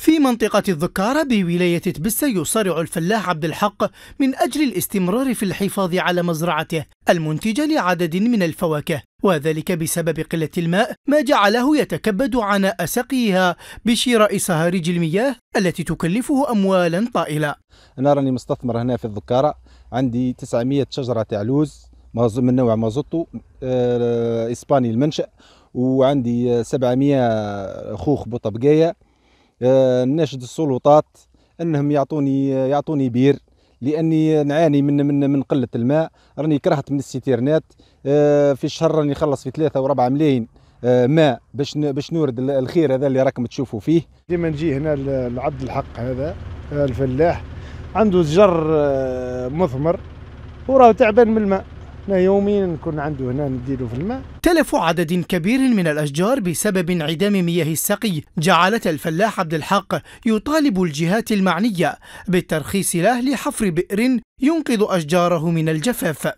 في منطقة الذكارة بولاية تبسة يصارع الفلاح عبد الحق من أجل الاستمرار في الحفاظ على مزرعته المنتجة لعدد من الفواكه وذلك بسبب قلة الماء ما جعله يتكبد عناء سقيها بشراء صهاريج المياه التي تكلفه أموالا طائلة أنا راني مستثمر هنا في الذكارة عندي 900 شجرة تاع من نوع مازوتو آه، إسباني المنشأ وعندي 700 خوخ بطبقية آه، ناشد السلطات انهم يعطوني يعطوني بير لاني نعاني من من من قله الماء راني كرهت من السيتيرنات آه، في الشهر راني نخلص في ثلاثة وربعة ملايين آه، ماء باش باش نورد الخير هذا اللي راكم تشوفوا فيه ديما نجي هنا لعبد الحق هذا الفلاح عنده زجر مثمر وراه تعبان من الماء احنا يوميا نكون عنده هنا نديرو في الماء تلف عدد كبير من الأشجار بسبب انعدام مياه السقي جعلت الفلاح عبد الحق يطالب الجهات المعنية بالترخيص له لحفر بئر ينقذ أشجاره من الجفاف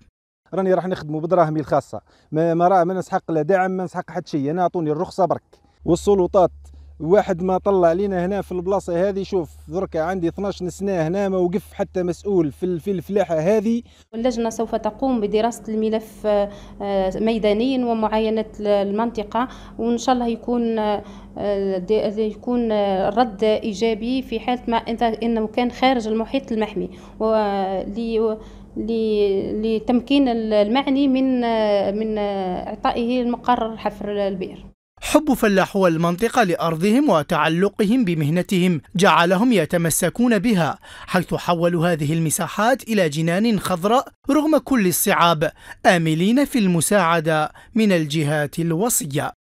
راني راح نخدمه بدراهمي الخاصه ما ما راه ما نسحق لا دعم ما نسحق حتى شيء انا اعطوني الرخصه برك والسلطات واحد ما طلع لينا هنا في البلاصه هذه شوف دركا عندي 12 سنه هنا ما وقف حتى مسؤول في في الفلاحه هذه اللجنه سوف تقوم بدراسه الملف آه، آه، ميدانيا ومعاينه المنطقه وان شاء الله يكون آه، يكون رد ايجابي في حاله ما انه كان خارج المحيط المحمي لتمكين المعني من من اعطائه المقرر حفر البئر حب فلاحو المنطقة لأرضهم وتعلقهم بمهنتهم جعلهم يتمسكون بها حيث حولوا هذه المساحات إلى جنان خضراء رغم كل الصعاب آملين في المساعدة من الجهات الوصية